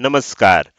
नमस्कार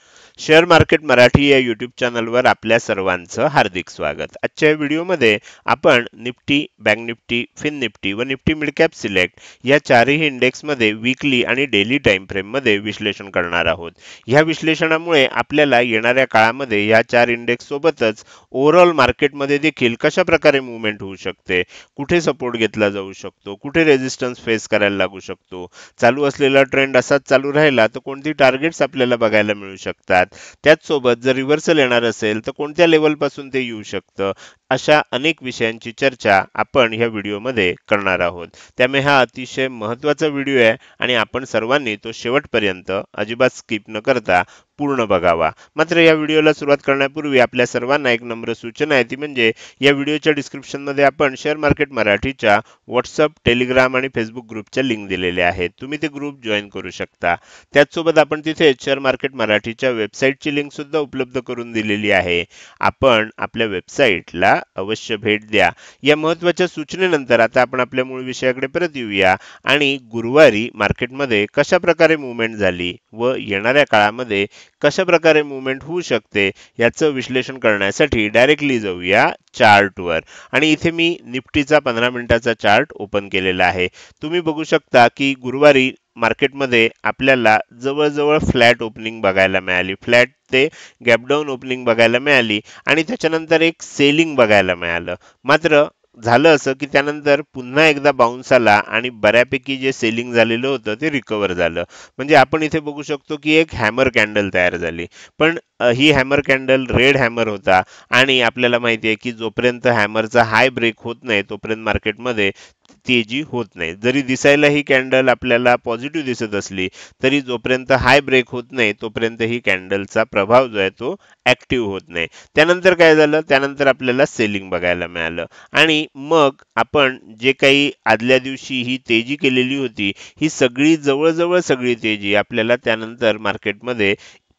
share market Marathi या YouTube चॅनलवर आपल्या सर्वांचं हार्दिक स्वागत आजच्या व्हिडिओमध्ये आपण Nifty bank Nifty fin Nifty व निफ्टी मिडकॅप सिलेक्ट या चारही इंडेक्समध्ये वीकली आणि डेली टाइम फ्रेममध्ये विश्लेषण करणार आहोत ह्या विश्लेषणामुळे आपल्याला येणाऱ्या काळामध्ये या चार इंडेक्स सोबतच ओव्हरऑल मार्केटमध्ये देखील कशा प्रकारे मुवमेंट होऊ शकते कुठे सपोर्ट घेतला जाऊ शकतो कुठे रेजिस्टन्स फेस करायला लागू शकतो चालू असलेला ट्रेंड असाच चालू राहिला तर कोणती टार्गेट्स आपल्याला बघायला मिळू शकतात त्याच त्याचसोबत जर रिव्हर्सल येणार असेल तर कोणत्या लेवलपासून ते येऊ शकतं अशा अनेक विषयांची चर्चा आपण ह्या व्हिडिओमध्ये करणार आहोत त्यामुळे हा अतिशय महत्त्वाचा व्हिडिओ आहे आणि आपण सर्वांनी तो शेवटपर्यंत अजिबात स्किप न करता पूर्ण बघावा मात्र या व्हिडिओला सुरुवात करण्यापूर्वी आपल्या सर्वांना एक नम्र सूचना आहे ती म्हणजे या व्हिडिओच्या डिस्क्रिप्शनमध्ये आपण शेअर मार्केट मराठीच्या व्हॉट्सअप टेलिग्राम आणि फेसबुक ग्रुपच्या लिंक दिलेल्या आहेत तुम्ही ते ग्रुप जॉईन करू शकता त्याचसोबत आपण तिथे शेअर मार्केट मराठीच्या वेबसाईटची लिंकसुद्धा उपलब्ध करून दिलेली आहे आपण आपल्या वेबसाईटला अवश्य भेट द्या या महत्त्वाच्या सूचनेनंतर आता आपण आपल्या मूळ विषयाकडे परत येऊया आणि गुरुवारी मार्केटमध्ये कशा प्रकारे मुवमेंट झाली व येणाऱ्या काळामध्ये कशा प्रकारे मुवमेंट होऊ शकते याचं विश्लेषण करण्यासाठी डायरेक्टली जाऊया चार्टवर आणि इथे मी निफ्टीचा पंधरा मिनिटाचा चार्ट ओपन केलेला आहे तुम्ही बघू शकता की गुरुवारी मार्केटमध्ये आपल्याला जवळजवळ फ्लॅट ओपनिंग बघायला मिळाली फ्लॅट ते गॅपडाऊन ओपनिंग बघायला मिळाली आणि त्याच्यानंतर एक सेलिंग बघायला मिळालं मात्र झालं असं की त्यानंतर पुन्हा एकदा बाउन्स आला आणि बऱ्यापैकी जे सेलिंग झालेलं होतं ते रिकवर झालं म्हणजे आपण इथे बघू शकतो की एक हॅमर कॅन्डल तयार झाली पण ही हॅमर कॅन्डल रेड हॅमर होता आणि आपल्याला माहिती आहे की जोपर्यंत हॅमरचा हाय ब्रेक होत नाही तोपर्यंत मार्केटमध्ये तेजी होत नाही जरी दिसायला ही कॅन्डल आपल्याला पॉझिटिव्ह दिसत असली तरी जोपर्यंत हाय ब्रेक होत नाही तोपर्यंत ही कॅन्डलचा प्रभाव जो आहे तो ऍक्टिव्ह होत नाही त्यानंतर काय झालं त्यानंतर आपल्याला सेलिंग बघायला मिळालं आणि मग आपण जे काही आदल्या दिवशी ही तेजी केलेली होती ही सगळी जवळजवळ सगळी तेजी आपल्याला त्यानंतर मार्केटमध्ये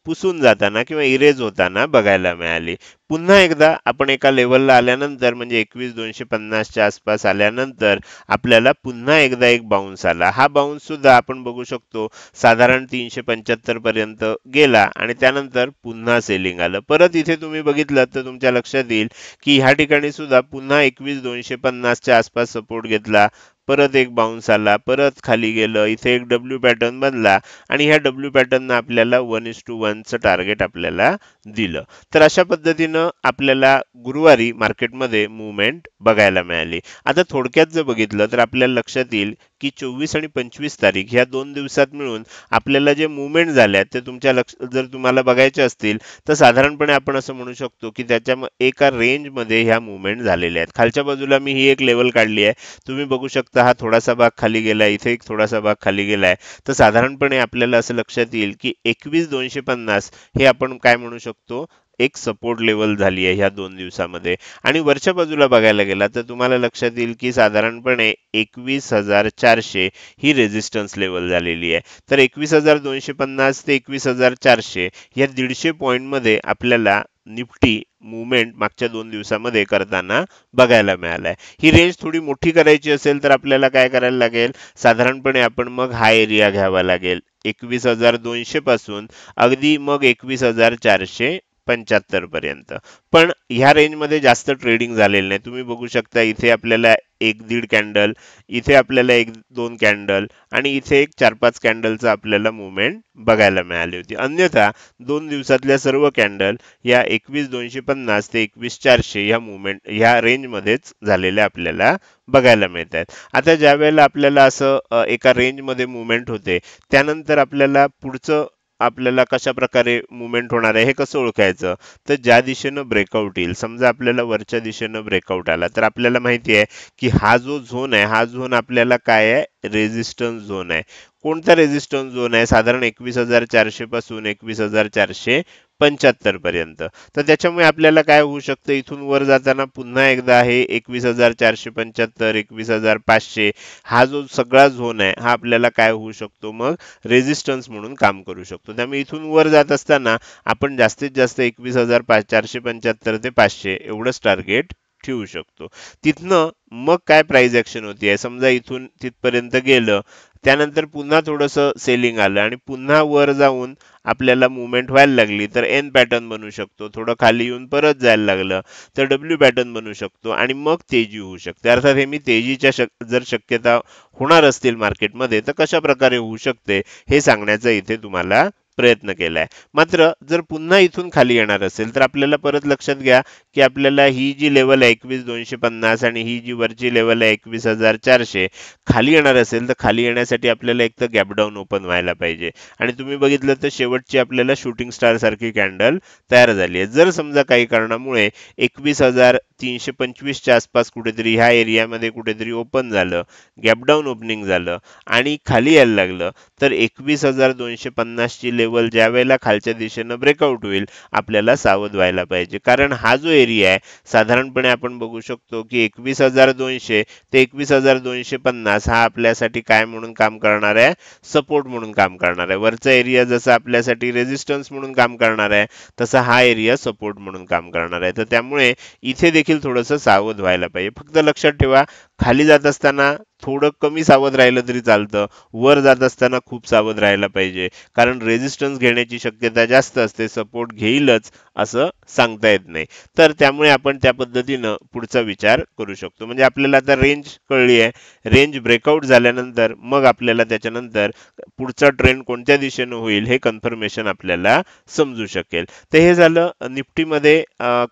पुसून जाताना किंवा इरेज होताना बघायला मिळाली पुन्हा एकदा आपण एका लेवलला आल्यानंतर म्हणजे एकवीस दोनशे पन्नासच्या आसपास आल्यानंतर आपल्याला पुन्हा एकदा एक बाउन्स आला हा बाउन्स सुद्धा आपण बघू शकतो साधारण तीनशे पंच्याहत्तर पर्यंत गेला आणि त्यानंतर पुन्हा सेलिंग आलं परत इथे तुम्ही बघितलं तर तुमच्या लक्षात येईल की ह्या ठिकाणी सुद्धा पुन्हा एकवीस दोनशे पन्नासच्या आसपास सपोर्ट घेतला परत एक बाउन्स आला परत खाली गेलं इथे एक डब्ल्यू पॅटर्न बनला आणि ह्या डब्ल्यू पॅटर्न आपल्याला वन इस टू वनचं टार्गेट आपल्याला दिलं तर अशा पद्धतीनं आपल्याला गुरुवारी मार्केटमध्ये मुवमेंट बघायला मिळाली आता थोडक्यात जर बघितलं तर आपल्याला लक्षात येईल की चोवीस आणि पंचवीस तारीख ह्या दोन दिवसात मिळून आपल्याला जे मुवमेंट आहेत ते तुमच्या लक्ष जर तुम्हाला बघायचे असतील तर साधारणपणे आपण असं म्हणू शकतो की त्याच्या एका रेंजमध्ये ह्या मुवमेंट झालेल्या आहेत खालच्या बाजूला मी ही एक लेवल काढली आहे तुम्ही बघू शकता हा थोडासा भाग खाली गेला इथे एक थोडासा भाग खाली गेला आहे तर साधारणपणे आपल्याला असं लक्षात येईल की एकवीस दोनशे पन्नास हे आपण काय म्हणू शकतो एक सपोर्ट लेवल झाली आहे ह्या दोन दिवसामध्ये आणि वरच्या बाजूला बघायला गेला तर तुम्हाला लक्षात येईल की साधारणपणे एकवीस हजार चारशे ही रेझिस्टन्स लेवल झालेली आहे तर एकवीस हजार दोनशे पन्नास ते एकवीस हजार चारशे या दीडशे पॉईंटमध्ये आपल्याला निफ्टी मुवमेंट मागच्या दोन दिवसामध्ये करताना बघायला मिळालाय ही रेंज थोडी मोठी करायची असेल तर आपल्याला काय करायला लागेल साधारणपणे आपण मग हा एरिया घ्यावा लागेल एकवीस हजार दोनशे पासून अगदी मग एकवीस हजार चारशे पंच्याहत्तर पर्यंत पण ह्या रेंजमध्ये जास्त ट्रेडिंग झालेलं नाही तुम्ही बघू शकता इथे आपल्याला एक दीड कॅन्डल इथे आपल्याला एक दोन कॅन्डल आणि इथे एक चार पाच कॅन्डलचा आपल्याला मुवमेंट बघायला मिळाली होती अन्यथा दोन दिवसातल्या सर्व कॅन्डल या एकवीस दोनशे पन्नास ते एकवीस चारशे या मुवमेंट ह्या रेंजमध्येच झालेल्या आपल्याला बघायला मिळत आहेत आता ज्या वेळेला आपल्याला असं एका रेंजमध्ये मुवमेंट होते त्यानंतर आपल्याला पुढचं आपल्याला कशा प्रकारे मुवमेंट होणार आहे हे कसं ओळखायचं तर ज्या दिशेनं ब्रेकआउट येईल समजा आपल्याला वरच्या दिशेनं ब्रेकआउट आला तर आपल्याला माहिती आहे की हा जो झोन आहे हा झोन आपल्याला काय आहे रेझिस्टन्स झोन आहे कोणता रेझिस्टन्स झोन आहे साधारण एकवीस हजार चारशे पासून एकवीस हजार चारशे पंच्याहत्तर पर्यंत तर त्याच्यामुळे आपल्याला काय होऊ शकतं इथून वर जाताना पुन्हा एकदा आहे एकवीस हजार चारशे पंच्याहत्तर एकवीस हजार पाचशे हा जो सगळा झोन आहे हा आपल्याला काय होऊ शकतो मग रेझिस्टन्स म्हणून काम करू शकतो त्यामुळे इथून वर जात असताना आपण जास्तीत जास्त एकवीस हजार पाच चारशे पंच्याहत्तर ते पाचशे एवढंच टार्गेट ठेवू शकतो तिथनं मग काय प्राइस ऍक्शन होती समजा इथून तिथपर्यंत गेलं त्यानंतर पुन्हा थोडंसं सेलिंग आलं आणि पुन्हा वर जाऊन आपल्याला मुवमेंट व्हायला लागली तर एन पॅटर्न बनू शकतो थोडं खाली येऊन परत जायला लागलं तर डब्ल्यू पॅटर्न बनू शकतो आणि मग तेजी होऊ शकते अर्थात हे मी तेजीच्या शक जर शक्यता होणार असतील मार्केटमध्ये तर कशा प्रकारे होऊ शकते हे सांगण्याचं इथे तुम्हाला प्रयत्न केलाय मात्र जर पुन्हा इथून खाली येणार असेल तर आपल्याला परत लक्षात घ्या की आपल्याला ही जी लेवल आहे एकवीस दोनशे पन्नास आणि ही जी वरची लेवल आहे एकवीस हजार चारशे खाली येणार असेल तर खाली येण्यासाठी आपल्याला एक तर गॅपडाऊन ओपन व्हायला पाहिजे आणि तुम्ही बघितलं तर शेवटची आपल्याला शूटिंग स्टार सारखी कॅन्डल तयार झाली आहे जर समजा काही कारणामुळे एकवीस हजार तीनशे पंचवीसच्या आसपास कुठेतरी ह्या एरियामध्ये कुठेतरी ओपन झालं गॅपडाऊन ओपनिंग झालं आणि खाली यायला लागलं तर एकवीस हजार दोनशे पन्नासची लेवल ज्या वेळेला खालच्या दिशेनं ब्रेकआउट होईल आपल्याला सावध व्हायला पाहिजे कारण हा जो एरिया आहे साधारणपणे आपण बघू शकतो की एकवीस हजार दोनशे ते एकवीस हजार दोनशे पन्नास हा आपल्यासाठी काय म्हणून काम करणार आहे सपोर्ट म्हणून काम करणार आहे वरचा एरिया जसा आपल्यासाठी रेजिस्टन्स म्हणून काम करणार आहे तसा हा एरिया सपोर्ट म्हणून काम करणार आहे तर त्यामुळे इथे देखील थोडंसं सावध व्हायला पाहिजे फक्त लक्षात ठेवा खाली जात असताना थोडं कमी सावध राहिलं तरी चालतं वर जात असताना खूप सावध राहायला पाहिजे कारण रेजिस्टन्स घेण्याची शक्यता जास्त असते सपोर्ट घेईलच असं सांगता येत नाही तर त्यामुळे आपण त्या पद्धतीनं पुढचा विचार करू शकतो म्हणजे आपल्याला आता रेंज कळली आहे रेंज ब्रेकआउट झाल्यानंतर मग आपल्याला त्याच्यानंतर पुढचा ट्रेंड कोणत्या दिशेनं होईल हे कन्फर्मेशन आपल्याला समजू शकेल तर हे झालं निफ्टीमध्ये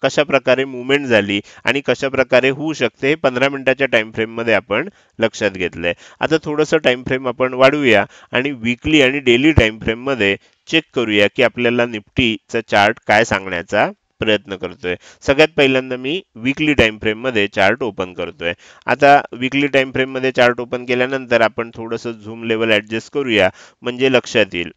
कशा प्रकारे मुवमेंट झाली आणि कशा प्रकारे होऊ शकते हे पंधरा मिनिटाच्या टाइम मध्ये आपण लक्षात घेतलं आहे आता थोडस टाइम फ्रेम आपण वाढवूया आणि वीकली आणि डेली फ्रेम मध्ये चेक करूया की आपल्याला निफ्टीचा चार्ट काय सांगण्याचा प्रयत्न करतोय सगळ्यात पहिल्यांदा मी वीकली टाइम फ्रेम मध्ये चार्ट ओपन करतोय आता वीकली टाइम फ्रेम मध्ये चार्ट ओपन केल्यानंतर आपण थोडंसं झूम लेवल ऍडजस्ट करूया म्हणजे लक्षात येईल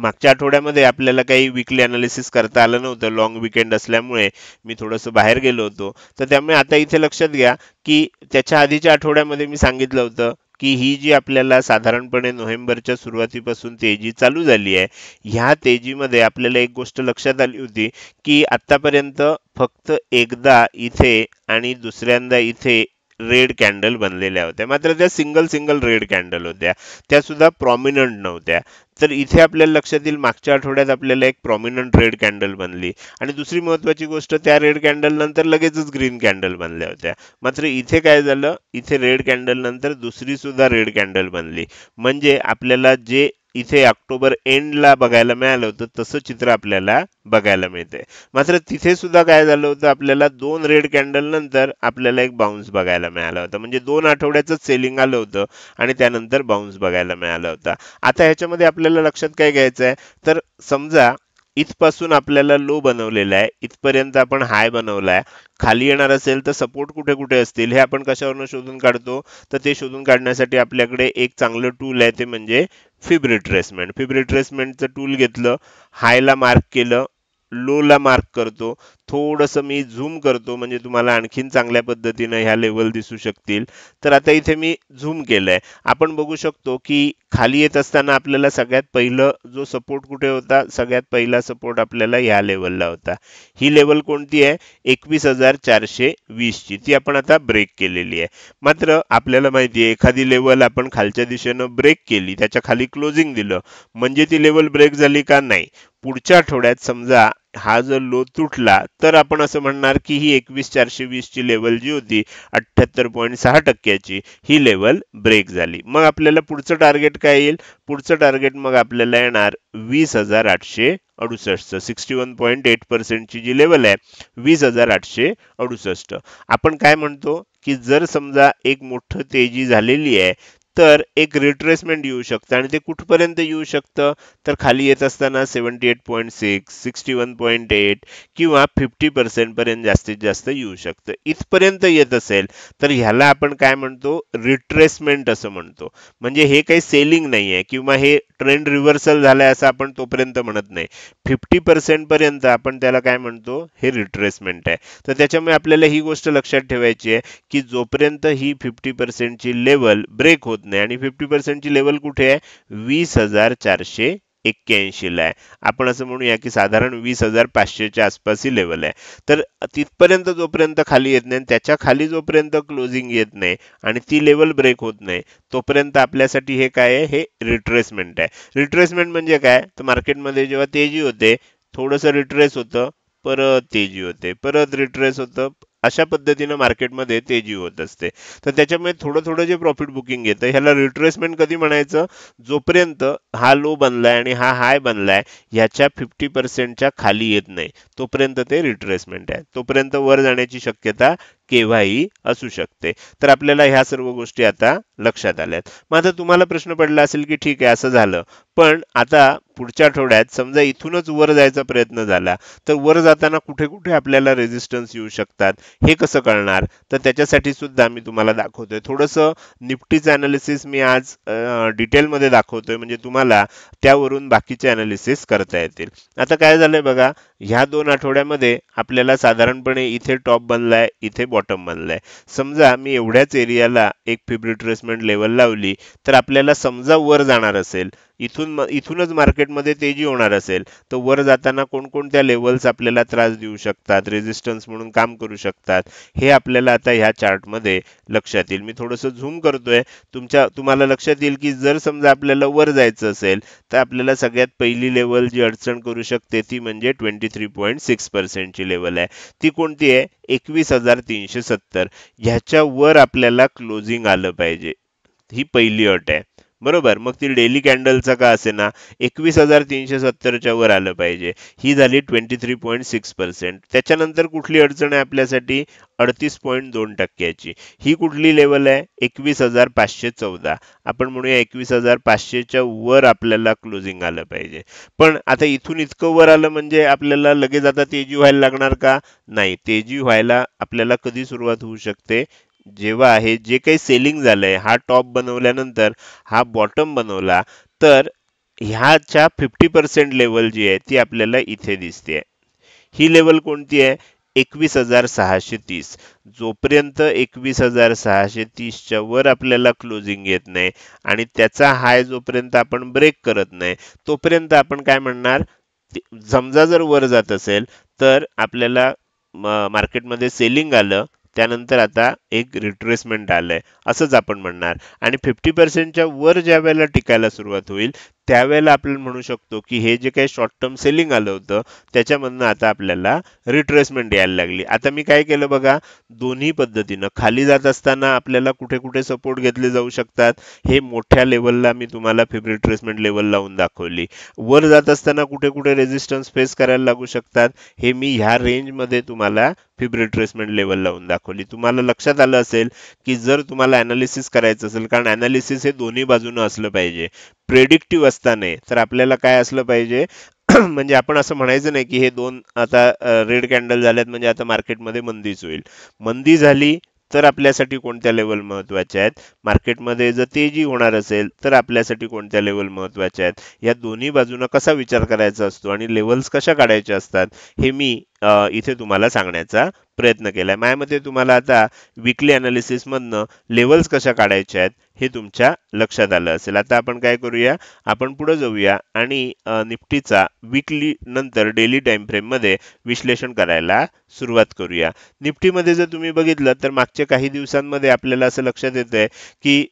मागच्या आठवड्यामध्ये आपल्याला काही विकली अनालिसिस करता आलं नव्हतं लॉंग विकेंड असल्यामुळे मी थोडंसं बाहेर गेलो होतो तर त्यामुळे आता इथे लक्षात घ्या की त्याच्या आधीच्या आठवड्यामध्ये मी सांगितलं होतं की ही जी आपल्याला साधारणपणे नोव्हेंबरच्या सुरुवातीपासून तेजी चालू झाली आहे ह्या तेजीमध्ये आपल्याला एक गोष्ट लक्षात आली होती की आत्तापर्यंत फक्त एकदा इथे आणि दुसऱ्यांदा इथे रेड कॅन्डल बनलेल्या होत्या मात्र त्या सिंगल सिंगल रेड कॅन्डल होत्या त्या सुद्धा प्रॉमिनंट नव्हत्या तर इथे आपल्याला लक्षात येईल मागच्या आठवड्यात आपल्याला एक प्रॉमिनंट रेड कॅन्डल बनली आणि दुसरी महत्वाची गोष्ट त्या रेड कॅन्डल नंतर लगेचच ग्रीन कॅन्डल बनल्या होत्या मात्र इथे काय झालं इथे रेड कॅन्डल नंतर दुसरी सुद्धा रेड कॅन्डल बनली म्हणजे आपल्याला जे इथे ऑक्टोबर एंडला बघायला मिळालं होतं तसं चित्र आपल्याला बघायला मिळते मात्र तिथे सुद्धा काय झालं होतं आपल्याला दोन रेड कॅन्डल नंतर आपल्याला एक बाउन्स बघायला मिळाला होता म्हणजे दोन आठवड्याचं सेलिंग आलं होतं आणि त्यानंतर बाउन्स बघायला मिळाला होता आता ह्याच्यामध्ये आपल्याला लक्षात काय घ्यायचं आहे तर समजा इथपासून आपल्याला लो बनवलेला आहे इथपर्यंत आपण हाय बनवलाय खाली येणार असेल तर सपोर्ट कुठे कुठे असतील हे आपण कशावरनं शोधून काढतो तर ते शोधून काढण्यासाठी आपल्याकडे एक चांगलं टूल आहे ते म्हणजे फिब रिट्रेसमेंट फिब रिट्रेसमेंटचं टूल घेतलं हायला मार्क केलं लोला मार्क करतो थोडंसं मी झूम करतो म्हणजे तुम्हाला आणखीन चांगल्या पद्धतीनं ह्या लेवल दिसू शकतील तर आता इथे मी झूम केलंय आपण बघू शकतो की खाली येत असताना आपल्याला सगळ्यात पहिलं जो सपोर्ट कुठे होता सगळ्यात पहिला सपोर्ट आपल्याला ह्या लेवलला होता ही लेवल कोणती आहे एकवीस हजार चारशे ची ती आपण आता ब्रेक केलेली आहे मात्र आपल्याला माहिती आहे एखादी लेवल आपण खालच्या दिशेनं ब्रेक केली त्याच्या खाली क्लोजिंग दिलं म्हणजे ती लेवल ब्रेक झाली का नाही पुढच्या आठवड्यात समजा हा जर लो तुटला तर आपण असं म्हणणार की ही एकवीस चारशे वीसची लेवल जी होती अठ्ठ्याहत्तर पॉईंट सहा टक्क्याची ही लेवल ब्रेक झाली मग आपल्याला पुढचं टार्गेट काय येईल पुढचं टार्गेट मग आपल्याला येणार वीस हजार आठशे अडुसष्ट सिक्स्टी वन पॉईंट एट पर्सेंटची जी लेवल आहे वीस हजार आठशे अडुसष्ट आपण काय म्हणतो की जर समजा एक मोठं तेजी झालेली आहे तर एक रिट्रेसमेंट येऊ शकतं आणि ते कुठपर्यंत येऊ शकतं तर खाली येत असताना seventy eight point six sixty one point eight किंवा फिफ्टी पर्सेंटपर्यंत जास्तीत जास्त येऊ शकतं इथपर्यंत येत असेल तर ह्याला आपण काय म्हणतो रिट्रेसमेंट असं म्हणतो म्हणजे हे काही सेलिंग नाही आहे किंवा हे ट्रेंड रिव्हर्सल झालं आहे असं आपण तोपर्यंत म्हणत नाही फिफ्टी पर्सेंटपर्यंत आपण त्याला काय म्हणतो हे रिट्रेसमेंट आहे तर त्याच्यामुळे आपल्याला ही गोष्ट लक्षात ठेवायची आहे की जोपर्यंत ही फिफ्टी पर्सेंटची लेवल ब्रेक होत नाही आणि फिफ्टी पर्सेंटची लेवल कुठे आहे वीस हजार चारशे एक्क्याऐंशीला आहे आपण असं म्हणूया की साधारण वीस हजार पाचशेच्या आसपास ही लेवल आहे तर तिथपर्यंत जोपर्यंत खाली येत नाही त्याच्या खाली जोपर्यंत क्लोजिंग येत नाही आणि ती लेवल ब्रेक होत नाही तोपर्यंत आपल्यासाठी हे काय आहे हे रिट्रेसमेंट आहे रिट्रेसमेंट म्हणजे काय तर मार्केटमध्ये जेव्हा तेजी होते थोडंसं रिट्रेस होतं परत तेजी होते परत रिट्रेस होतं अशा पद्धतीनं मार्केटमध्ये तेजी होत असते तर त्याच्यामुळे थोडं थोडं जे प्रॉफिट बुकिंग येतं ह्याला रिट्रेसमेंट कधी म्हणायचं जोपर्यंत हा लो बनलाय आणि हा हाय बनलाय ह्याच्या फिफ्टी पर्सेंटच्या खाली येत नाही तोपर्यंत ते रिट्रेसमेंट आहे तोपर्यंत वर जाण्याची शक्यता केव्हाही असू शकते तर आपल्याला ह्या सर्व गोष्टी आता लक्षात आल्यात मग आता तुम्हाला प्रश्न पडला असेल की ठीक आहे असं झालं पण आता पुढच्या आठवड्यात समजा इथूनच वर जायचा प्रयत्न झाला तर वर जाताना कुठे कुठे आपल्याला रेझिस्टन्स येऊ शकतात हे कसं कळणार तर त्याच्यासाठी सुद्धा मी तुम्हाला दाखवतोय थोडंसं निफ्टीचं अनालिसिस मी आज डिटेलमध्ये दाखवतोय म्हणजे तुम्हाला त्यावरून बाकीचे अनालिसिस करता येतील आता काय झालंय बघा ह्या दोन आठवड्यामध्ये आपल्याला साधारणपणे इथे टॉप बनलाय इथे बॉटम बनलाय समजा मी एवढ्याच एरियाला एक फिब्रिट्रेस इन्व्हेस्टमेंट लेवल लावली तर आपल्याला समजा वर जाणार असेल इथून इथूनच मार्केटमध्ये तेजी होणार असेल तर वर जाताना कोणकोणत्या लेवल्स आपल्याला त्रास देऊ शकतात रेझिस्टन्स म्हणून काम करू शकतात हे आपल्याला आता ह्या चार्टमध्ये लक्षात येईल मी थोडंसं झूम करतोय तुमच्या तुम्हाला लक्षात येईल की जर समजा आपल्याला वर जायचं असेल तर आपल्याला सगळ्यात पहिली लेवल जी अडचण करू शकते ती म्हणजे ट्वेंटी थ्री पॉईंट सिक्स पर्सेंटची लेवल आहे ती कोणती आहे एकवीस हजार तीनशे सत्तर ह्याच्या वर आपल्याला क्लोजिंग आलं पाहिजे ही पहिली अट आहे बरोबर मग ती डेली कॅन्डलचा का असे ना एकवीस हजार तीनशे सत्तरच्या वर आलं पाहिजे ही झाली twenty three point six percent त्याच्यानंतर कुठली अडचण आहे आपल्यासाठी अडतीस पॉईंट दोन टक्क्याची ही कुठली लेवल आहे एकवीस हजार पाचशे चौदा आपण म्हणूया एकवीस हजार पाचशेच्या वर आपल्याला क्लोजिंग आलं पाहिजे पण आता इथून इतकं वर आलं म्हणजे आपल्याला लगेच आता तेजी व्हायला लागणार का नाही तेजी व्हायला आपल्याला कधी सुरुवात होऊ शकते जेव्हा आहे जे काही सेलिंग झालंय हा टॉप बनवल्यानंतर हा बॉटम बनवला तर ह्याच्या फिफ्टी पर्सेंट लेवल जी आहे ती आपल्याला इथे दिसते ही लेवल कोणती आहे एकवीस हजार सहाशे तीस जोपर्यंत एकवीस हजार सहाशे तीसच्या वर आपल्याला क्लोजिंग येत नाही आणि त्याचा हाय जोपर्यंत आपण ब्रेक करत नाही तोपर्यंत आपण काय म्हणणार समजा जर वर जात असेल तर आपल्याला मार्केटमध्ये सेलिंग आलं त्यानंतर आता एक रिट्रेसमेंट आलं आहे असंच आपण म्हणणार आणि फिफ्टी पर्सेंटच्या वर ज्या वेळेला टिकायला सुरुवात होईल त्यावेळेला आपण म्हणू शकतो की हे जे काही शॉर्ट टर्म सेलिंग आलं होतं त्याच्यामधनं आता आपल्याला रिट्रेसमेंट यायला लागली आता मी काय केलं बघा दोन्ही पद्धतीनं खाली जात असताना आपल्याला कुठे कुठे सपोर्ट घेतले जाऊ शकतात हे मोठ्या लेवलला मी तुम्हाला फिफ रिट्रेसमेंट लेवल लावून दाखवली वर जात असताना कुठे कुठे रेजिस्टन्स फेस करायला लागू शकतात हे मी ह्या रेंजमध्ये तुम्हाला फिब्रेट्रेसमेंट लेवल लावून दाखवली तुम्हाला लक्षात आलं असेल की जर तुम्हाला अनालिसिस करायचं असेल कारण अनालिसिस हे दोन्ही बाजूनं असलं पाहिजे प्रेडिक्टिव्ह असताना तर आपल्याला काय असलं पाहिजे म्हणजे आपण असं म्हणायचं नाही की हे दोन आता रेड कॅन्डल झाल्यात म्हणजे आता मार्केटमध्ये मंदीच होईल मंदी झाली तर आपल्यासाठी कोणत्या लेवल महत्त्वाच्या आहेत मार्केटमध्ये जर तेजी होणार असेल तर आपल्यासाठी कोणत्या लेवल महत्त्वाच्या आहेत या दोन्ही बाजूनं कसा विचार करायचा असतो आणि लेवल्स कशा काढायच्या असतात हे मी इथे तुम्हाला सांगण्याचा प्रयत्न केला आहे तुम्हाला आता विकली अनालिसिसमधनं लेवल्स कशा काढायच्या आहेत हे तुमच्या लक्षात आलं असेल आता आपण काय करूया आपण पुढे जाऊया आणि निफ्टीचा विकली नंतर डेली टाइम फ्रेममध्ये विश्लेषण करायला सुरुवात करूया निफ्टीमध्ये जर तुम्ही बघितलं तर मागच्या काही दिवसांमध्ये आपल्याला असं लक्षात येतं आहे की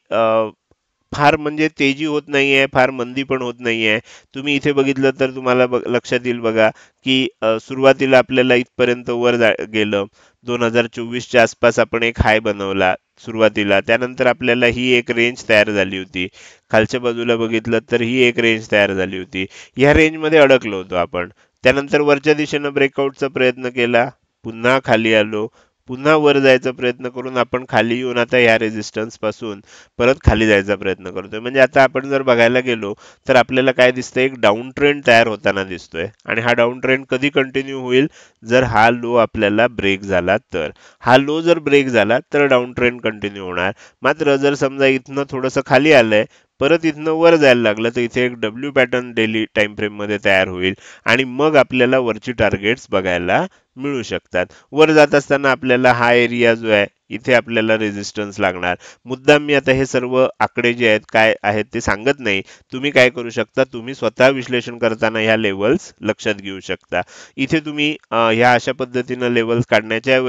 फार म्हणजे तेजी होत नाही आहे फार मंदी पण होत नाही आहे तुम्ही इथे बघितलं तर तुम्हाला लक्षात येईल बघा की सुरुवातीला आपल्याला इथपर्यंत वर गेलं दोन हजार चोवीसच्या आसपास आपण एक हाय बनवला सुरुवातीला त्यानंतर आपल्याला ही एक रेंज तयार झाली होती खालच्या बाजूला बघितलं तर ही एक रेंज तयार झाली होती ह्या रेंजमध्ये अडकलो होतो आपण त्यानंतर वरच्या दिशेनं ब्रेकआउटचा प्रयत्न केला पुन्हा खाली आलो पुन्हा वर जायचा प्रयत्न करून आपण खाली येऊन आता ह्या रेजिस्टन्स पासून परत खाली जायचा प्रयत्न करतोय म्हणजे आता आपण जर बघायला गेलो तर आपल्याला काय दिसतंय एक डाऊन ट्रेंड तयार होताना दिसतोय आणि हा डाऊन ट्रेंड कधी कंटिन्यू होईल जर हा लो आपल्याला ब्रेक झाला तर हा लो जर ब्रेक झाला तर डाऊन ट्रेंड कंटिन्यू होणार मात्र जर समजा इथनं थोडंसं खाली आलंय परत इथनं वर जायला लागलं तर इथे एक डब्ल्यू पॅटर्न डेली टाइम फ्रेममध्ये तयार होईल आणि मग आपल्याला वरची टार्गेट्स बघायला मिळू शकतात वर जात असताना आपल्याला हा एरिया जो आहे इथे आपल्याला रेझिस्टन्स लागणार मुद्दा मी आता हे सर्व आकडे जे आहेत काय आहेत ते सांगत नाही तुम्ही काय करू शकता तुम्ही स्वतः विश्लेषण करताना ह्या लेवल्स लक्षात घेऊ शकता इथे तुम्ही ह्या अशा पद्धतीनं लेवल्स काढण्याच्या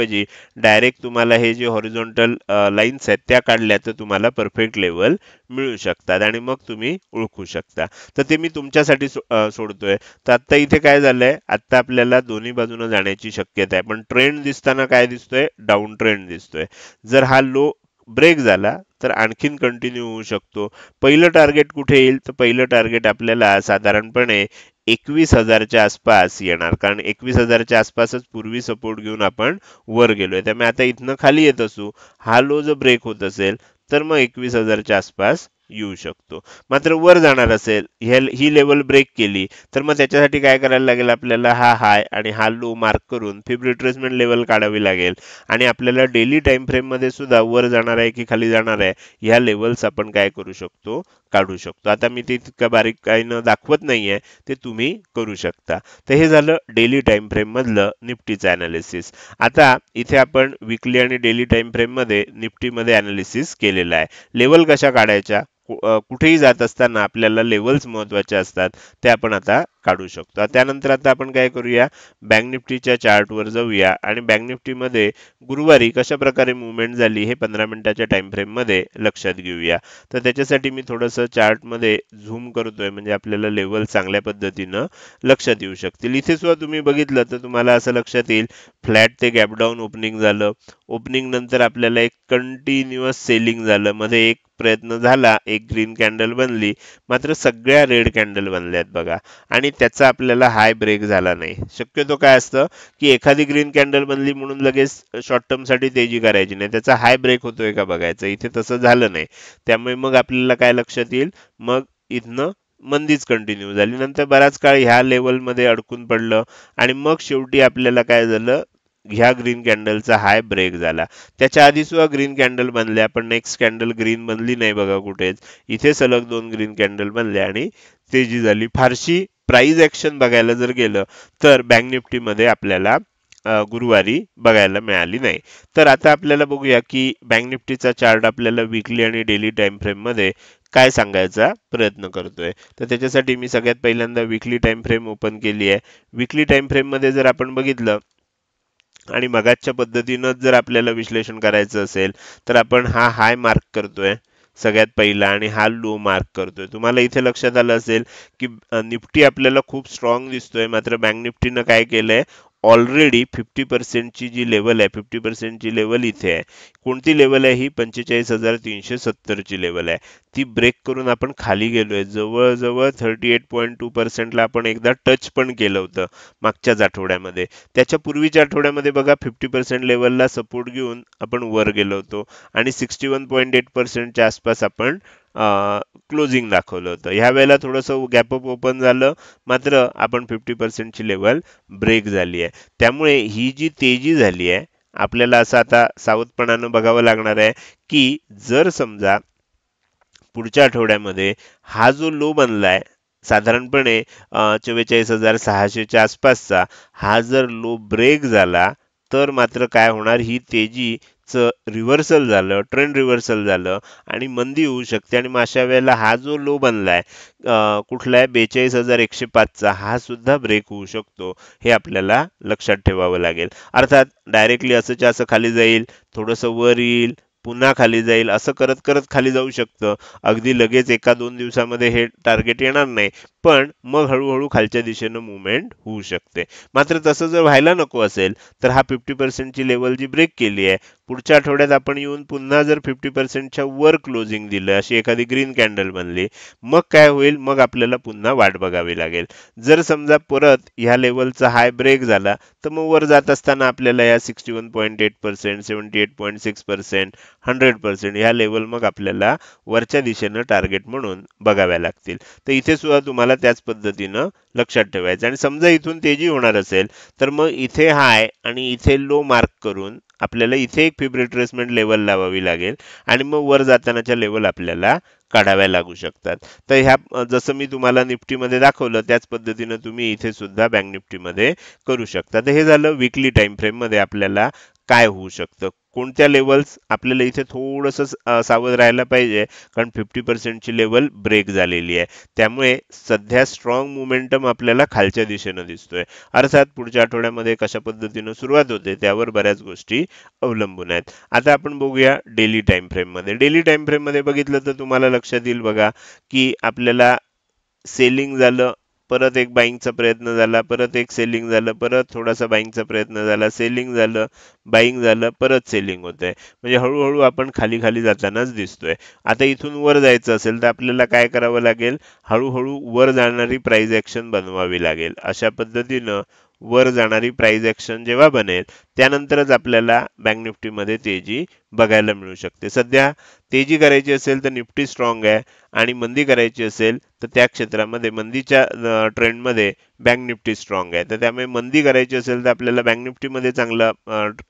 डायरेक्ट तुम्हाला हे जे हॉरिझॉन्टल लाईन्स आहेत त्या काढल्या तर तुम्हाला परफेक्ट लेवल मिळू शकतात आणि मग तुम्ही ओळखू शकता तर ते मी तुमच्यासाठी सोडतोय तर आत्ता इथे काय झालंय आत्ता आपल्याला दोन्ही बाजूनं जाण्याची शक्यता आहे पण ट्रेंड दिसताना काय दिसतोय डाऊन ट्रेंड दिसतोय जर हा लो ब्रेक झाला तर आणखीन कंटिन्यू होऊ शकतो पहिलं टार्गेट कुठे येईल तर पहिलं टार्गेट आपल्याला साधारणपणे एकवीस हजारच्या आसपास येणार कारण एकवीस हजारच्या आसपासच पूर्वी सपोर्ट घेऊन आपण वर गेलोय त्यामुळे आता इथनं खाली येत असू हा लो जर ब्रेक होत असेल तर मग एकवीस हजारच्या आसपास येऊ शकतो मात्र वर जाणार असेल ही लेवल ब्रेक केली तर मग त्याच्यासाठी काय करायला लागेल आपल्याला हा हाय आणि हा लो मार्क करून फिब रिट्रेसमेंट लेवल काढावी लागेल आणि आपल्याला डेली टाइम फ्रेममध्ये सुद्धा वर जाणार आहे की खाली जाणार आहे ह्या लेवल्स आपण काय करू शकतो काढू शकतो आता मी ते इतकं बारीक काही न दाखवत नाहीये ते तुम्ही करू शकता तर हे झालं डेली टाइम फ्रेम मधलं निफ्टीचं अनालिसिस आता इथे आपण विकली आणि डेली टाइम फ्रेममध्ये निफ्टीमध्ये अनालिसिस केलेलं आहे लेवल कशा काढायच्या कुठेही जात असताना आपल्याला लेवल्स महत्वाचे असतात ते आपण आता काढू शकतो त्यानंतर आता आपण काय करूया बँक निफ्टीच्या चार्टवर जाऊया आणि बँक निफ्टीमध्ये गुरुवारी कशा प्रकारे मुवमेंट झाली हे पंधरा मिनिटाच्या टाइम फ्रेममध्ये लक्षात घेऊया तर त्याच्यासाठी मी थोडंसं चार्टमध्ये झूम करतोय म्हणजे आपल्याला लेवल चांगल्या पद्धतीनं लक्षात येऊ शकतील इथे सुद्धा तुम्ही बघितलं तर तुम्हाला असं लक्षात येईल फ्लॅट ते गॅपडाऊन ओपनिंग झालं ओपनिंग नंतर आपल्याला एक कंटिन्युअस सेलिंग झालं मध्ये एक प्रयत्न झाला एक ग्रीन कॅन्डल बनली मात्र सगळ्या रेड कॅन्डल बनल्यात बघा आणि त्याचा आपल्याला हाय ब्रेक झाला नाही शक्यतो काय असतं की एखादी ग्रीन कॅन्डल बनली म्हणून लगेच शॉर्ट टर्म साठी तेजी करायची नाही त्याचा हाय ब्रेक होतोय का बघायचं इथे तसं झालं नाही त्यामुळे मग आपल्याला काय लक्षात येईल मग इथनं मंदीच कंटिन्यू झाली नंतर बराच काळ ह्या लेवलमध्ये अडकून पडलं आणि मग शेवटी आपल्याला काय झालं ह्या ग्रीन कॅन्डलचा हाय ब्रेक झाला त्याच्या आधी सुद्धा ग्रीन कॅन्डल बनल्या पण नेक्स्ट कॅन्डल ग्रीन बनली नाही बघा कुठेच इथे सलग दोन ग्रीन कॅन्डल बनले आणि तेजी झाली फारशी प्राईज ऍक्शन बघायला जर गेलं तर बँक निफ्टीमध्ये आपल्याला गुरुवारी बघायला मिळाली नाही तर आता आपल्याला बघूया की बँक निफ्टीचा चार्ट आपल्याला विकली आणि डेली टाइम मध्ये काय सांगायचा प्रयत्न करतोय तर त्याच्यासाठी मी सगळ्यात पहिल्यांदा विकली टाइम फ्रेम ओपन केली आहे विकली टाइम फ्रेममध्ये जर आपण बघितलं आणि मगाच्या पद्धतीनं जर आपल्याला विश्लेषण करायचं असेल तर आपण हा हाय मार्क करतोय सगळ्यात पहिला आणि हा लो मार्क करतोय तुम्हाला इथे लक्षात आलं असेल की निफ्टी आपल्याला खूप स्ट्रॉंग दिसतोय मात्र बँक निफ्टीनं काय केलंय ऑलरेडी फिफ्टी पर्सेंटची जी लेवल आहे फिफ्टी पर्सेंटची लेवल इथे आहे कोणती लेवल आहे ही पंचेचाळीस हजार तीनशे सत्तरची लेवल आहे ती ब्रेक करून आपण खाली गेलो आहे जवळजवळ थर्टी एट पॉईंट टू पर्सेंटला आपण एकदा टच पण केलं होतं मागच्याच आठवड्यामध्ये त्याच्या पूर्वीच्या आठवड्यामध्ये बघा फिफ्टी पर्सेंट लेवलला सपोर्ट घेऊन आपण वर गेलो होतो आणि सिक्स्टी वन पॉईंट एट पर्सेंटच्या आसपास आपण क्लोजिंग दाखवलं होतं ह्या वेळेला थोडंसं गॅपअप ओपन झालं मात्र आपण फिफ्टी पर्सेंटची लेवल ब्रेक झाली आहे त्यामुळे ही जी तेजी झाली आहे आपल्याला असं आता सावधपणानं बघावं लागणार आहे की जर समजा पुढच्या आठवड्यामध्ये हा जो लो बनला आहे साधारणपणे चव्वेचाळीस हजार सहाशेच्या आसपासचा हा जर लो ब्रेक झाला तर मात्र काय होणार ही तेजीचं रिव्हर्सल झालं ट्रेंड रिव्हर्सल झालं आणि मंदी होऊ शकते आणि मग अशा वेळेला हा जो लो बनलाय आहे कुठला आहे बेचाळीस हजार एकशे पाचचा हा सुद्धा ब्रेक होऊ शकतो हे आपल्याला लक्षात ठेवावं लागेल अर्थात डायरेक्टली असंच्या असं खाली जाईल थोडंसं वर येईल पुन्हा खाली जाईल असं करत करत खाली जाऊ शकतं अगदी लगेच एका दोन दिवसामध्ये हे टार्गेट येणार नाही पण मग हळूहळू खालच्या दिशेनं मुवमेंट होऊ शकते मात्र तसं जर व्हायला नको असेल तर हा फिफ्टी पर्सेंटची लेवल जी ब्रेक केली आहे पुढच्या आठवड्यात आपण येऊन पुन्हा जर फिफ्टी पर्सेंटच्या वर क्लोजिंग दिलं अशी एखादी ग्रीन कॅन्डल बनली मग काय होईल मग आपल्याला पुन्हा वाट बघावी लागेल जर समजा परत ह्या लेवलचा हाय ब्रेक झाला तर मग वर जात असताना आपल्याला या sixty one point eight percent seventy eight point six percent hundred percent ह्या लेवल मग आपल्याला वरच्या दिशेनं टार्गेट म्हणून बघाव्या लागतील तर इथे सुद्धा तुम्हाला त्याच पद्धतीनं लक्षात ठेवायचं आणि समजा इथून तेजी होणार असेल तर मग इथे हाय आणि इथे लो मार्क करून आपल्याला इथे एक फिब रिट्रेसमेंट लेवल लावावी लागेल आणि मग वर जातानाच्या लेवल आपल्याला काढाव्या लागू शकतात तर ह्या जसं मी तुम्हाला निफ्टीमध्ये दाखवलं त्याच पद्धतीनं तुम्ही इथे सुद्धा बँक निफ्टीमध्ये करू शकता तर हे झालं विकली टाइम फ्रेममध्ये आपल्याला काय होऊ शकतं कोणत्या लेवल्स आपल्याला इथे थोडंसं सावध राहायला पाहिजे कारण फिफ्टी पर्सेंटची लेवल ब्रेक झालेली आहे त्यामुळे सध्या स्ट्रॉंग मुमेंटम आपल्याला खालच्या दिशेनं दिसतोय अर्थात पुढच्या आठवड्यामध्ये कशा पद्धतीनं सुरुवात होते त्यावर बऱ्याच गोष्टी अवलंबून आहेत आता आपण बघूया डेली टाइम फ्रेममध्ये डेली टाइम फ्रेममध्ये बघितलं तर तुम्हाला लक्षात येईल बघा की आपल्याला सेलिंग झालं परत एक बाईंगचा प्रयत्न झाला परत एक सेलिंग झालं परत थोडासा बाईंगचा प्रयत्न झाला सेलिंग झालं बाईंग झालं परत सेलिंग होत आहे म्हणजे हळूहळू आपण खाली खाली जातानाच दिसतोय आता इथून वर जायचं असेल तर आपल्याला काय करावं लागेल हळूहळू वर जाणारी प्राइस ॲक्शन बनवावी लागेल अशा पद्धतीनं वर जाणारी प्राइस ॲक्शन जेव्हा बनेल त्यानंतरच आपल्याला बँक निफ्टीमध्ये तेजी बघायला मिळू शकते सध्या तेजी करायची असेल तर निफ्टी स्ट्रॉंग आहे आणि मंदी करायची असेल तर त्या क्षेत्रामध्ये मंदीच्या ट्रेंडमध्ये बँक निफ्टी स्ट्रॉंग आहे तर त्यामुळे मंदी करायची असेल तर आपल्याला बँक निफ्टीमध्ये चांगलं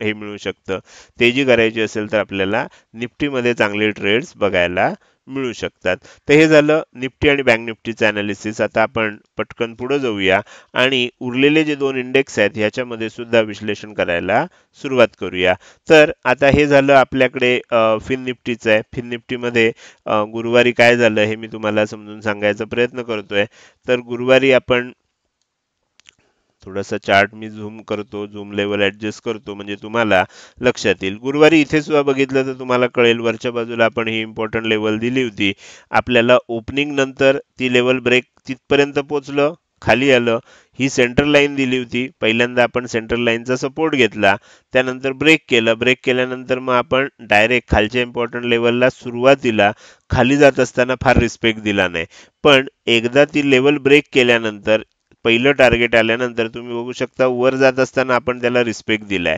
हे मिळू शकतं तेजी करायची असेल तर आपल्याला निफ्टीमध्ये चांगले ट्रेड्स बघायला मिळू शकतात तर हे झालं निफ्टी आणि बँक निफ्टीचं अनालिसिस आता आपण पटकन पुढे जाऊया आणि उरलेले जे दोन इंडेक्स आहेत ह्याच्यामध्ये सुद्धा विश्लेषण करायला सुरुवात करूया तर आता हे झालं आपल्याकडे फिन निफ्टीचं आहे फिन निफ्टीमध्ये गुरुवारी काय झालं हे मी तुम्हाला समजून सांगायचा प्रयत्न करतोय तर गुरुवारी आपण थोडासा चार्ट मी झूम करतो झूम लेवल ऍडजस्ट करतो म्हणजे तुम्हाला लक्षात येईल गुरुवारी इथे सुद्धा बघितलं तर तुम्हाला कळेल वरच्या बाजूला आपण ही इम्पॉर्टंट लेवल दिली होती आपल्याला ओपनिंग नंतर ती लेवल ब्रेक तिथपर्यंत पोचलं खाली आलं ही सेंटर लाईन दिली होती पहिल्यांदा आपण सेंटर लाईनचा सपोर्ट घेतला त्यानंतर ब्रेक केलं ब्रेक केल्यानंतर मग आपण डायरेक्ट खालच्या इम्पॉर्टंट लेवलला सुरुवातीला खाली जात असताना फार रिस्पेक्ट दिला नाही पण एकदा ती लेवल ब्रेक केल्यानंतर पहिलं टार्गेट आल्यानंतर तुम्ही बघू शकता वर जात असताना आपण त्याला रिस्पेक्ट दिलाय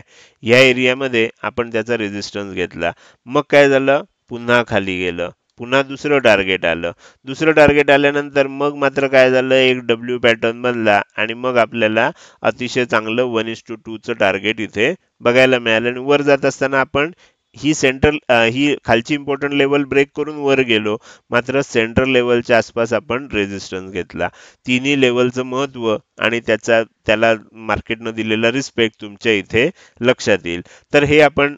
या एरियामध्ये आपण त्याचा रेझिस्टन्स घेतला मग काय झालं पुन्हा खाली गेलं पुन्हा दुसरं टार्गेट आलं दुसरं टार्गेट आल्यानंतर मग मात्र काय झालं एक डब्ल्यू पॅटर्न बनला आणि मग आपल्याला अतिशय चांगलं वन इस टू टूचं टार्गेट इथे बघायला मिळालं आणि वर जात असताना आपण ही सेंट्रल ही खालची इम्पॉर्टंट लेवल ब्रेक करून वर गेलो मात्र सेंट्रल लेवलच्या आसपास आपण रेजिस्टन्स घेतला तिन्ही लेवलचं महत्व आणि त्याचा त्याला मार्केटनं दिलेला रिस्पेक्ट तुमच्या इथे लक्षात येईल तर हे आपण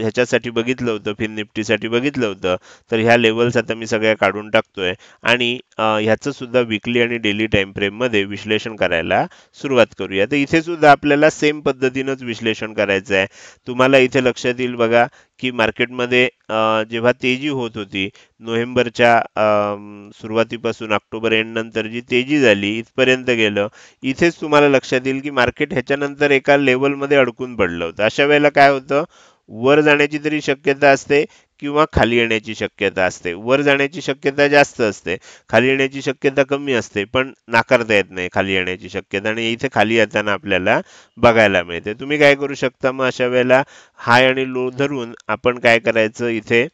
ह्याच्यासाठी बघितलं होतं फिर निफ्टीसाठी बघितलं होतं तर ह्या लेवल्स आता मी सगळ्या काढून टाकतोय आणि ह्याचं सुद्धा विकली आणि डेली टाइम फ्रेममध्ये विश्लेषण करायला सुरुवात करूया तर इथे सुद्धा आपल्याला सेम पद्धतीनंच विश्लेषण करायचं आहे तुम्हाला इथे लक्षात येईल बघा की मार्केटमध्ये जेव्हा तेजी होत होती नोव्हेंबरच्या सुरुवातीपासून ऑक्टोबर एंड नंतर जी तेजी झाली इथपर्यंत गेलं इथेच तुम्हाला लक्षात येईल की मार्केट ह्याच्यानंतर एका लेवलमध्ये अडकून पडलं होतं अशा वेळेला काय होतं वर जाण्याची तरी शक्यता असते किंवा खाली येण्याची शक्यता असते वर जाण्याची शक्यता जास्त असते खाली येण्याची शक्यता कमी असते पण नाकारता येत नाही खाली येण्याची शक्यता आणि इथे खाली येताना आपल्याला बघायला मिळते तुम्ही काय करू शकता मग अशा वेळेला हाय आणि लो धरून आपण काय करायचं इथे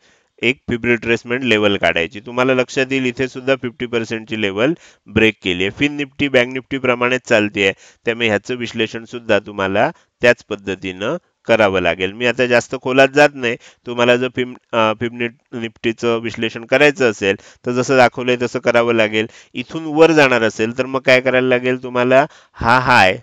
एक फिब रिट्रेसमेंट लेवल काढायची तुम्हाला लक्षात येईल इथे सुद्धा फिफ्टी पर्सेंटची लेवल ब्रेक केली आहे फिन निफ्टी बँक निफ्टी प्रमाणेच चालते आहे त्यामुळे ह्याचं विश्लेषण सुद्धा तुम्हाला त्याच पद्धतीनं करावं लागेल मी आता जास्त खोलात जात नाही तुम्हाला जर फिम फिम निफ्टीचं विश्लेषण करायचं असेल तर जसं दाखवलंय तसं करावं लागेल इथून वर जाणार असेल तर मग काय करायला लागेल तुम्हाला हा हाय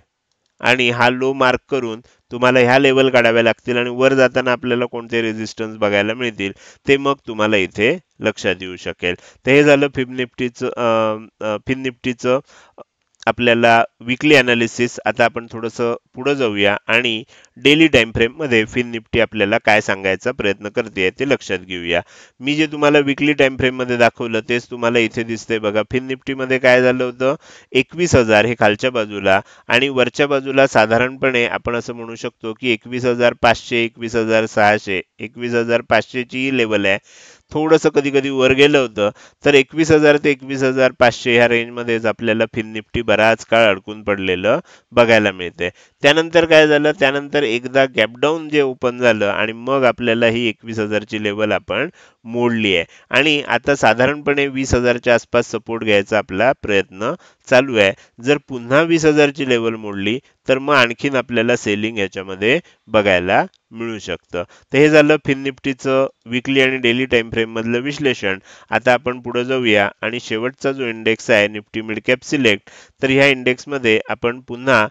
आणि हा लो मार्क करून तुम्हाला ह्या लेवल काढाव्या लागतील आणि वर जाताना आपल्याला कोणते रेझिस्टन्स बघायला मिळतील ते मग तुम्हाला इथे लक्षात येऊ शकेल तर हे झालं फिब निफ्टीचं फिन निफ्टीचं आपल्याला विकली ॲनालिसिस आता आपण थोडंसं पुढं जाऊया आणि डेली टाईम फ्रेममध्ये फिन निफ्टी आपल्याला काय सांगायचा प्रयत्न करते ते लक्षात घेऊया मी जे तुम्हाला विकली टाईम मध्ये दाखवलं तेच तुम्हाला इथे दिसते बघा फिन निफ्टीमध्ये काय झालं होतं एकवीस हजार हे खालच्या बाजूला आणि वरच्या बाजूला साधारणपणे आपण असं म्हणू शकतो की एकवीस हजार पाचशे एकवीस हजार सहाशे एकवीस हजार पाचशेची लेवल आहे थोडस कधी कधी वर गेलं होतं तर एकवीस हजार ते एकवीस हजार पाचशे ह्या रेंजमध्येच आपल्याला फिन निफ्टी बराच काळ अडकून पडलेलं बघायला मिळते त्यानंतर काय झालं त्यानंतर एकदा गॅपडाऊन जे ओपन झालं आणि मग आपल्याला ही एकवीस हजारची लेवल आपण मोडली आहे आणि आता साधारणपणे वीस हजारच्या आसपास सपोर्ट घ्यायचा आपला प्रयत्न चालू आहे जर पुन्हा वीस हजारची लेवल मोडली तर मग आणखीन आपल्याला सेलिंग याच्यामध्ये बघायला मिळू शकतं तर हे झालं फिन निफ्टीचं विकली आणि डेली टाइम फ्रेममधलं विश्लेषण आता आपण पुढे जाऊया आणि शेवटचा जो इंडेक्स आहे निफ्टी मिड कॅप सिलेक्ट तर ह्या इंडेक्समध्ये आपण पुन्हा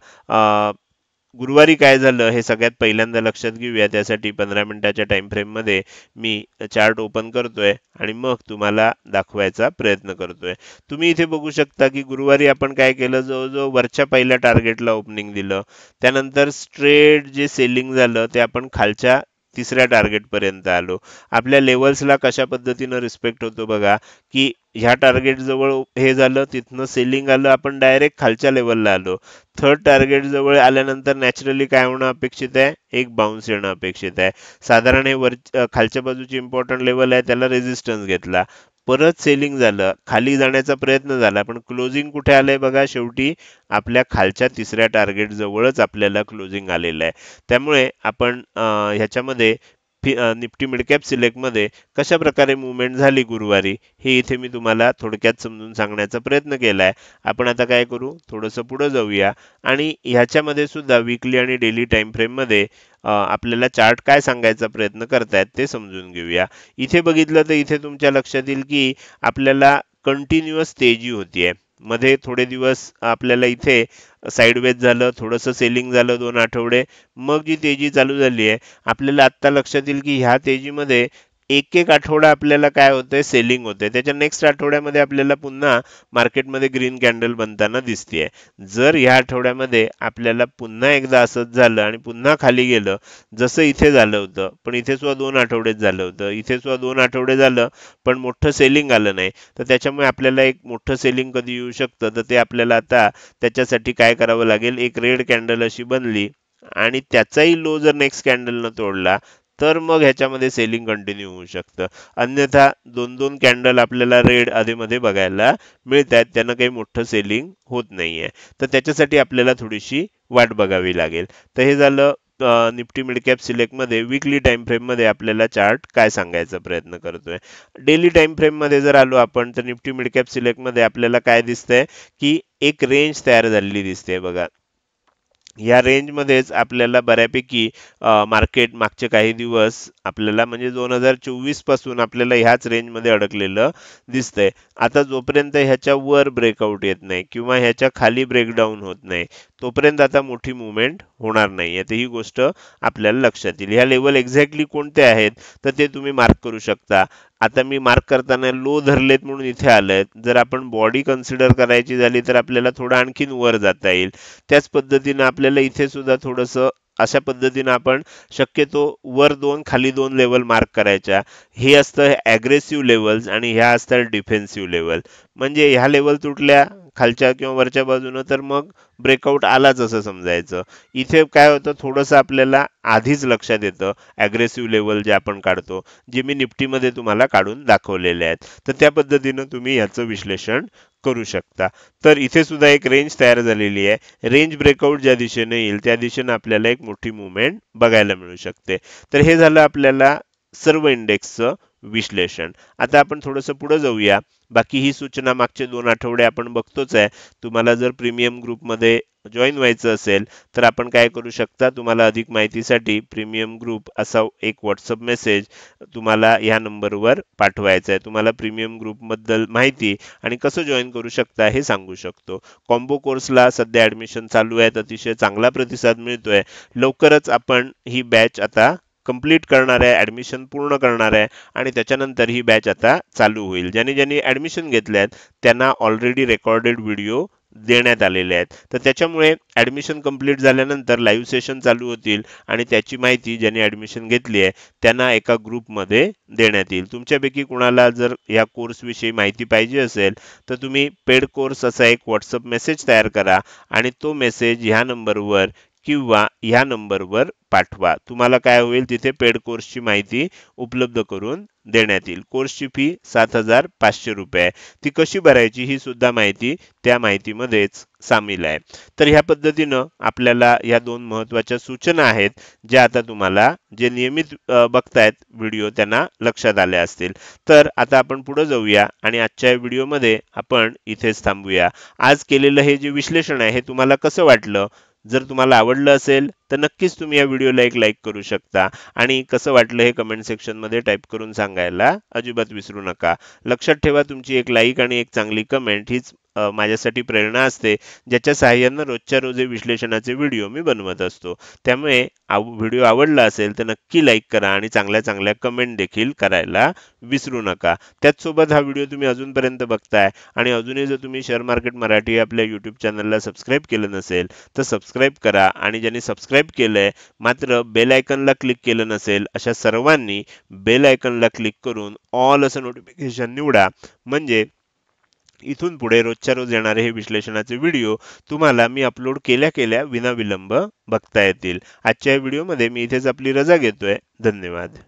गुरुवारी काय झालं हे सगळ्यात पहिल्यांदा लक्षात घेऊया त्यासाठी पंधरा मिनिटाच्या टाइम फ्रेममध्ये मी चार्ट ओपन करतोय आणि मग तुम्हाला दाखवायचा प्रयत्न करतोय तुम्ही इथे बघू शकता की गुरुवारी आपण काय केलं जवळजवळ वरच्या पहिल्या टार्गेटला ओपनिंग दिलं त्यानंतर स्ट्रेट जे सेलिंग झालं ते आपण खालच्या तिसऱ्या टार्गेटपर्यंत आलो आपल्या लेवल्सला कशा पद्धतीनं रिस्पेक्ट होतो बघा की ह्या टार्गेट जवळ हे झालं तिथनं सेलिंग आलं आपण डायरेक्ट खालच्या लेवलला आलो थर्ड टार्गेट जवळ आल्यानंतर नॅचरली काय होणं अपेक्षित आहे एक बाउन्स येणं अपेक्षित आहे साधारण हे वर खालच्या बाजूची इम्पॉर्टंट लेवल आहे त्याला रेझिस्टन्स घेतला परत सेलिंग झालं खाली जाण्याचा प्रयत्न झाला पण क्लोजिंग कुठे आलंय बघा शेवटी आपल्या खालच्या तिसऱ्या टार्गेट जवळच आपल्याला क्लोजिंग आलेलं आहे त्यामुळे आपण ह्याच्यामध्ये फि निफ्टी मिडकॅप सिलेक्टमध्ये कशा प्रकारे मुवमेंट झाली गुरुवारी हे इथे मी तुम्हाला थोडक्यात समजून सांगण्याचा प्रयत्न केला आहे आपण आता काय करू थोडंसं पुढं जाऊया आणि ह्याच्यामध्ये सुद्धा वीकली आणि डेली टाईम फ्रेममध्ये आपल्याला चार्ट काय सांगायचा प्रयत्न करतायत ते समजून घेऊया इथे बघितलं तर इथे तुमच्या लक्षात येईल की आपल्याला कंटिन्युअस तेजी होती आहे मध्ये थोडे दिवस आपल्याला इथे साईडवेज झालं थोडंसं सेलिंग झालं दोन आठवडे मग जी तेजी चालू झाली आहे आपल्याला आत्ता लक्षात येईल की ह्या तेजीमध्ये एक एक आठवडा आपल्याला काय होतंय सेलिंग होते त्याच्या नेक्स्ट आठवड्यामध्ये आपल्याला पुन्हा मार्केटमध्ये ग्रीन कॅन्डल बनताना दिसतेय जर ह्या आठवड्यामध्ये आपल्याला पुन्हा एकदा असंच झालं आणि पुन्हा खाली गेलं जसं इथे झालं होतं पण इथे सुद्धा दोन आठवडेच झालं होतं इथे सुद्धा दोन आठवडे झालं पण मोठं सेलिंग आलं नाही तर त्याच्यामुळे आपल्याला एक मोठं सेलिंग कधी येऊ शकतं तर ते आपल्याला आता त्याच्यासाठी काय करावं लागेल एक रेड कॅन्डल अशी बनली आणि त्याचाही लो जर नेक्स्ट कॅन्डलनं तोडला तर मग ह्याच्यामध्ये सेलिंग कंटिन्यू होऊ शकतं अन्यथा दोन दोन कॅन्डल आपल्याला रेड आधीमध्ये बघायला मिळत आहेत त्यांना काही मोठं सेलिंग होत नाही आहे तर त्याच्यासाठी आपल्याला थोडीशी वाट बघावी लागेल तर हे झालं निफ्टी मिडकॅप सिलेक्टमध्ये विकली टाइम फ्रेममध्ये आपल्याला चार्ट काय सांगायचा प्रयत्न करतोय डेली टाइम फ्रेममध्ये जर आलो आपण तर निफ्टी मिडकॅप सिलेक्टमध्ये आपल्याला काय दिसतंय की एक रेंज तयार झालेली दिसते बघा या रेंजमध्येच आपल्याला बऱ्यापैकी मार्केट मागचे काही दिवस आपल्याला म्हणजे दोन हजार चोवीस पासून आपल्याला ह्याच रेंजमध्ये अडकलेलं दिसतंय आता जोपर्यंत ह्याच्या वर ब्रेकआउट येत नाही किंवा ह्याच्या खाली ब्रेकडाऊन होत नाही तोपर्यंत आता मोठी मुवमेंट होणार नाही तर ही गोष्ट आपल्याला लक्षात येईल ह्या लेवल एक्झॅक्टली कोणते आहेत तर ते तुम्ही मार्क करू शकता आता मी मार्क करताना लो धरलेत म्हणून इथे आलेत जर आपण बॉडी कन्सिडर करायची झाली तर आपल्याला थोडं आणखीन वर जाता येईल त्याच पद्धतीनं आपल्याला इथे सुद्धा थोडंसं अशा पद्धतीनं आपण शक्यतो वर दोन खाली दोन लेवल मार्क करायच्या हे असतं ॲग्रेसिव्ह लेवल्स आणि ह्या असतात डिफेन्सिव्ह लेवल म्हणजे ह्या लेवल तुटल्या खालच्या किंवा वरच्या बाजूनं तर मग ब्रेकआउट आलाच असं समजायचं इथे काय होतं थोडंसं आपल्याला आधीच लक्षात येतं ऍग्रेसिव्ह लेवल जे आपण काढतो जे मी निफ्टीमध्ये तुम्हाला काढून दाखवलेले आहेत तर त्या पद्धतीनं तुम्ही याचं विश्लेषण करू शकता तर इथे सुद्धा एक रेंज तयार झालेली आहे रेंज ब्रेकआउट ज्या दिशेने येईल त्या दिशेने आपल्याला एक मोठी मुवमेंट बघायला मिळू शकते तर हे झालं आपल्याला सर्व इंडेक्सचं विश्लेषण आता आपण थोडंसं पुढे जाऊया बाकी ही सूचना मागचे दोन आठवडे आपण बघतोच आहे तुम्हाला जर प्रीमियम ग्रुपमध्ये जॉईन व्हायचं असेल तर आपण काय करू शकता तुम्हाला अधिक माहितीसाठी प्रीमियम ग्रुप असा एक व्हॉट्सअप मेसेज तुम्हाला ह्या नंबरवर पाठवायचा आहे तुम्हाला प्रीमियम ग्रुपबद्दल माहिती आणि कसं जॉईन करू शकता हे सांगू शकतो कॉम्बो कोर्सला सध्या ॲडमिशन चालू आहेत अतिशय चांगला प्रतिसाद मिळतोय लवकरच आपण ही बॅच आता कंप्लीट करणार आहे ॲडमिशन पूर्ण करणार आहे आणि त्याच्यानंतर ही बॅच आता चालू होईल ज्यांनी ज्यांनी ॲडमिशन घेतल्या आहेत त्यांना ऑलरेडी रेकॉर्डेड व्हिडिओ देण्यात आलेले आहेत तर त्याच्यामुळे ॲडमिशन कंप्लीट झाल्यानंतर लाईव्ह सेशन चालू होतील आणि त्याची माहिती ज्यांनी ॲडमिशन घेतली आहे त्यांना एका ग्रुपमध्ये देण्यात येईल तुमच्यापैकी कुणाला जर या कोर्सविषयी माहिती पाहिजे असेल तर तुम्ही पेड कोर्स असा एक व्हॉट्सअप मेसेज तयार करा आणि तो मेसेज ह्या नंबरवर किंवा ह्या नंबरवर पाठवा तुम्हाला काय होईल तिथे पेड कोर्सची माहिती उपलब्ध करून देण्यात येईल कोर्सची फी सात हजार पाचशे रुपये आहे ती कशी भरायची ही सुद्धा माहिती त्या माहितीमध्येच सामील आहे तर ह्या पद्धतीनं आपल्याला या दोन महत्त्वाच्या सूचना आहेत ज्या आता तुम्हाला जे नियमित बघतायत व्हिडिओ त्यांना लक्षात आल्या असतील तर आता आपण पुढे जाऊया आणि आजच्या व्हिडिओमध्ये आपण इथेच थांबूया आज केलेलं हे जे विश्लेषण आहे हे तुम्हाला कसं वाटलं जर तुम्हाला आवडलं असेल तर नक्कीच तुम्ही या व्हिडिओला एक लाईक करू शकता आणि कसं वाटलं हे कमेंट सेक्शनमध्ये टाईप करून सांगायला अजिबात विसरू नका लक्षात ठेवा तुमची एक लाईक आणि एक चांगली कमेंट हीच माझ्यासाठी प्रेरणा असते ज्याच्या सहाय्यानं रोजच्या रोज विश्लेषणाचे व्हिडिओ मी बनवत असतो त्यामुळे आव व्हिडिओ आवडला असेल तर नक्की लाईक करा आणि चांगल्या चांगल्या कमेंट देखील करायला विसरू नका त्याचसोबत हा व्हिडिओ तुम्ही अजूनपर्यंत बघताय आणि अजूनही जर तुम्ही शेअर मार्केट मराठी आपल्या यूट्यूब चॅनलला सबस्क्राईब केलं नसेल तर सबस्क्राईब करा आणि ज्यांनी सबस्क्राईब केलं आहे मात्र बेल आयकनला क्लिक केलं नसेल अशा सर्वांनी बेल आयकनला क्लिक करून ऑल असं नोटिफिकेशन निवडा म्हणजे इथून पुढे रोजच्या रोज येणारे हे विश्लेषणाचे व्हिडिओ तुम्हाला मी अपलोड केल्या केल्या विनाविलंब बघता येतील आजच्या व्हिडिओमध्ये मी इथेच आपली रजा घेतोय धन्यवाद